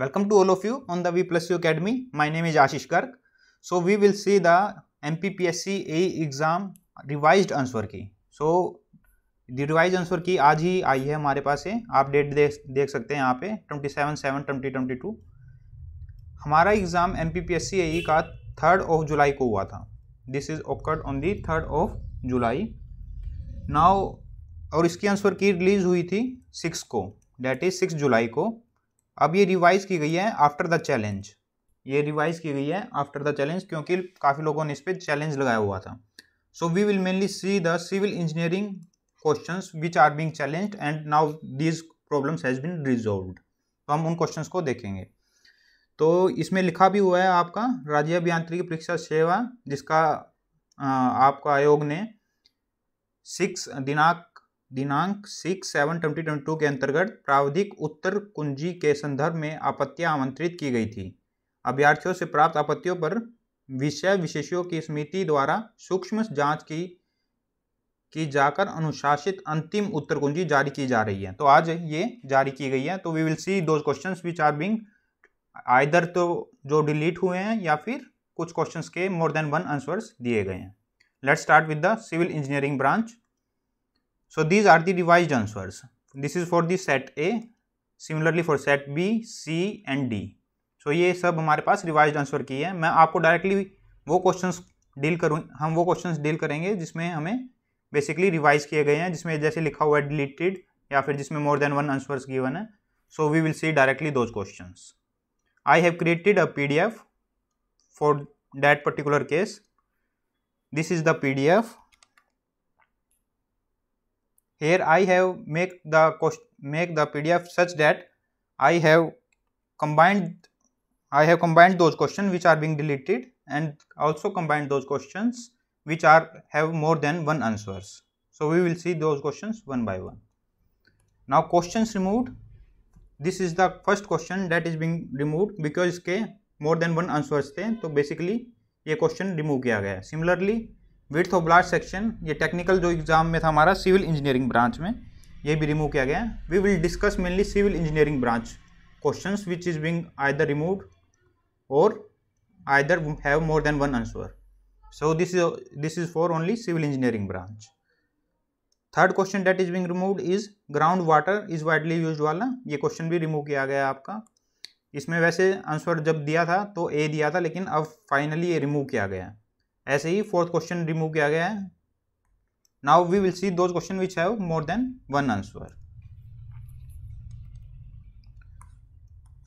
Welcome to Welcome to all of you on the V plus U Academy. My name is Ashish Garg. So we will P the MPPSC AE exam revise answer की so the revise answer की आज ही आई है हमारे पास से आप date देख देख सकते हैं यहाँ पे twenty seven seven twenty twenty two हमारा exam M P P S C A का थर्ड ऑफ जुलाई को हुआ था this is occurred on the third of July now और इसकी आंसर की रिलीज़ हुई थी सिक्स को डैट इज़ सिक्स जुलाई को अब ये रिवाइज की गई है आफ्टर द चैलेंज ये रिवाइज की गई है आफ्टर द चैलेंज क्योंकि काफ़ी लोगों ने इस पर चैलेंज लगाया हुआ था so we will mainly see the civil engineering question which are being challenge and now these problem has been resolve तो हम उन क्वेश्चन को देखेंगे तो इसमें लिखा भी हुआ है आपका राज्य अभियांत्रिकी परीक्षा सेवा जिसका आपका आयोग ने सिक्स दिनांक दिनांक six seven twenty twenty two के अंतर्गत प्रावधिक उत्तर कुंजी के संदर्भ में आपत्तियां आमंत्रित की गई थी अभ्यर्थियों से प्राप्त आपत्तियों पर विषय विशेषियों की समिति द्वारा सूक्ष्म जांच की की जाकर अनुशासित अंतिम उत्तर कुंजी जारी की जा रही है तो आज ये जारी की गई है तो we will see those question which are being either तो जो डिलीट हुए हैं या फिर कुछ क्वेश्चन के मोर देन वन आंसर्स दिए गए हैं let start with the civil engineering branch so these are the revise answers this is for the set A similarly for set B C and D so ये सब हमारे पास revise answer की है मैं आपको डायरेक्टली वो क्वेश्चन डील करूँ हम वो क्वेश्चन डील करेंगे जिसमें हमें बेसिकली रिवाइज किए गए हैं जिसमें जैसे लिखा हुआ है डिलीटेड या फिर जिसमें more than one answers given है so we will see directly those question I have created a P D F for particular case this is the P D F here I have make the cost make the PDF such that I have combined I have combined those questions which are being deleted and also combined those questions which are have more than one answers. So we will see those questions one by one. Now questions removed. This is the first question that is being removed because इसके more than one answers थे तो basically ये question remove किया गया है. Similarly with blast section ये technical जो exam में था हमारा सिविल इंजीनियरिंग ब्रांच में ये भी रिमूव किया गया है we will discuss mainly civil engineering branch question which is being either remove और either have more than one answer so this is this is for only civil engineering branch third question that is being remove is ground water is widely use वाला ये question भी remove किया गया आपका इसमें वैसे answer जब दिया था तो ए दिया था लेकिन अब फाइनली ये रिमूव किया गया ऐसे ही फोर्थ क्वेश्चन रिमूव किया गया है now we will see those question which have more than one answer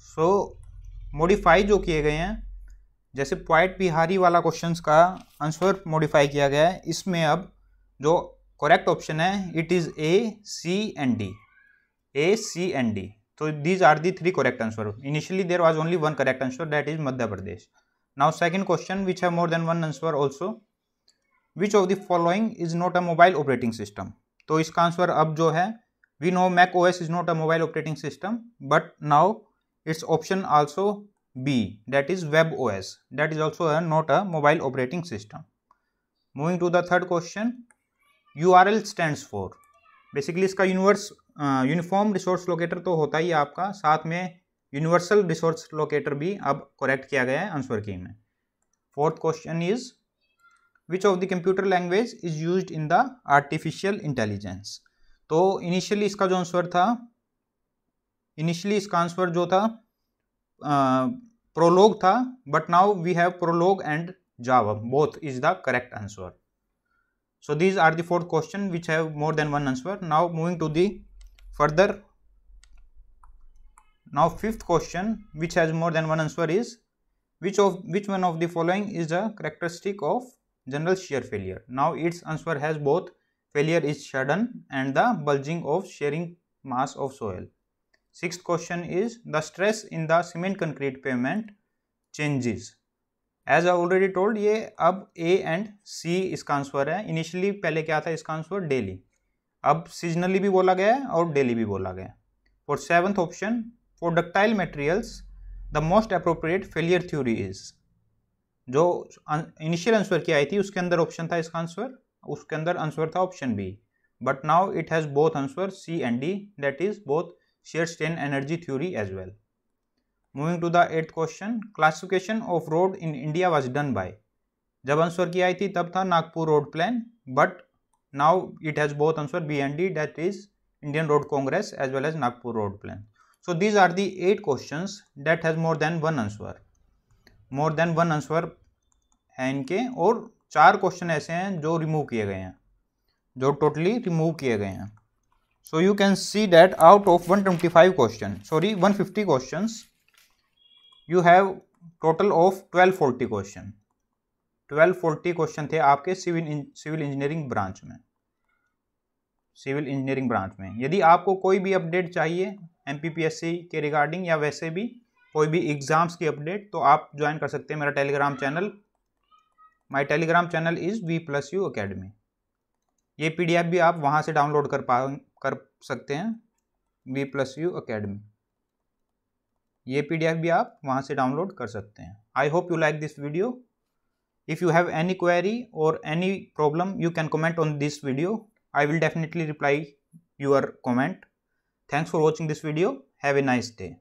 so modify जो किए गए हैं जैसे पॉइंट बिहारी वाला क्वेश्चंस का आंसर मॉडिफाई किया गया है इसमें अब जो करेक्ट ऑप्शन है it is A C and D A C and D तो these are the three correct answer initially there was only one correct answer that is Madhya Pradesh now second question which have more than one answer also which of the following is not a mobile operating system तो इसका answer अब जो है we know Mac O S is not a mobile operating system but now it's option also B that is web O S that is also not a mobile operating system moving to the third question U R L stand for basically इसका universe uniform resource locator तो होता ही आपका साथ में universal resource locator भी अब correct किया गया है आंसर की में fourth question is which of the computer language is use in the artificial intelligence तो इनिशियली इसका जो आंसर था इनिशियली इसका आंसर जो था प्रोलोग था but now we have Prolog and Java both is the correct answer so these are the fourth question which have more than one answer now moving to the further now fifth question which has more than one answer is which of which one of the following is a characteristic of general shear failure now its answer has both failure is sudden and the bulging of shearing mass of soil sixth question is the stress in the cement concrete pavement changes as i already told ye ab a and c इसका answer hai initially pehle kya tha इसका answer daily ab seasonally bhi bola gaya hai aur daily bhi bola gaya है for seventh option for ductile materials the most appropriate failure theory is जो initial answer की आई थी उसके अंदर option था इसका आंसर उसके अंदर आंसर था option B but now it has both answer C and D that is both shear strain energy theory as well moving to the eighth question classification of road in India was done by जब answer की आई थी तब था Nagpur road plan but now it has both answer B and D that is Indian road congress as well as Nagpur road plan so these are the eight question that has more than one answer more than one answer है इनके और चार question ऐसे हैं जो remove किए गए हैं जो टोटली रिमूव किए गए हैं so you can see that out of one five question sorry one fifty question you have total of twelve forty question twelve forty question थे आपके सिविल सिविल इंजीनियरिंग ब्रांच में सिविल इंजीनियरिंग ब्रांच में यदि आपको कोई भी update चाहिए M के रिगार्डिंग या वैसे भी कोई भी एग्ज़ाम्स की अपडेट तो आप ज्वाइन कर सकते हैं मेरा Telegram channel my Telegram channel is V plus U academy ये पीडीएफ भी आप वहाँ से डाउनलोड कर पा कर सकते हैं वी प्लस यू अकेडमी ये पीडीएफ भी आप वहाँ से डाउनलोड कर सकते हैं I hope you like this video if you have any query और any problem you can comment on this video I will definitely reply your comment. Thanks for watching this video. Have a nice day.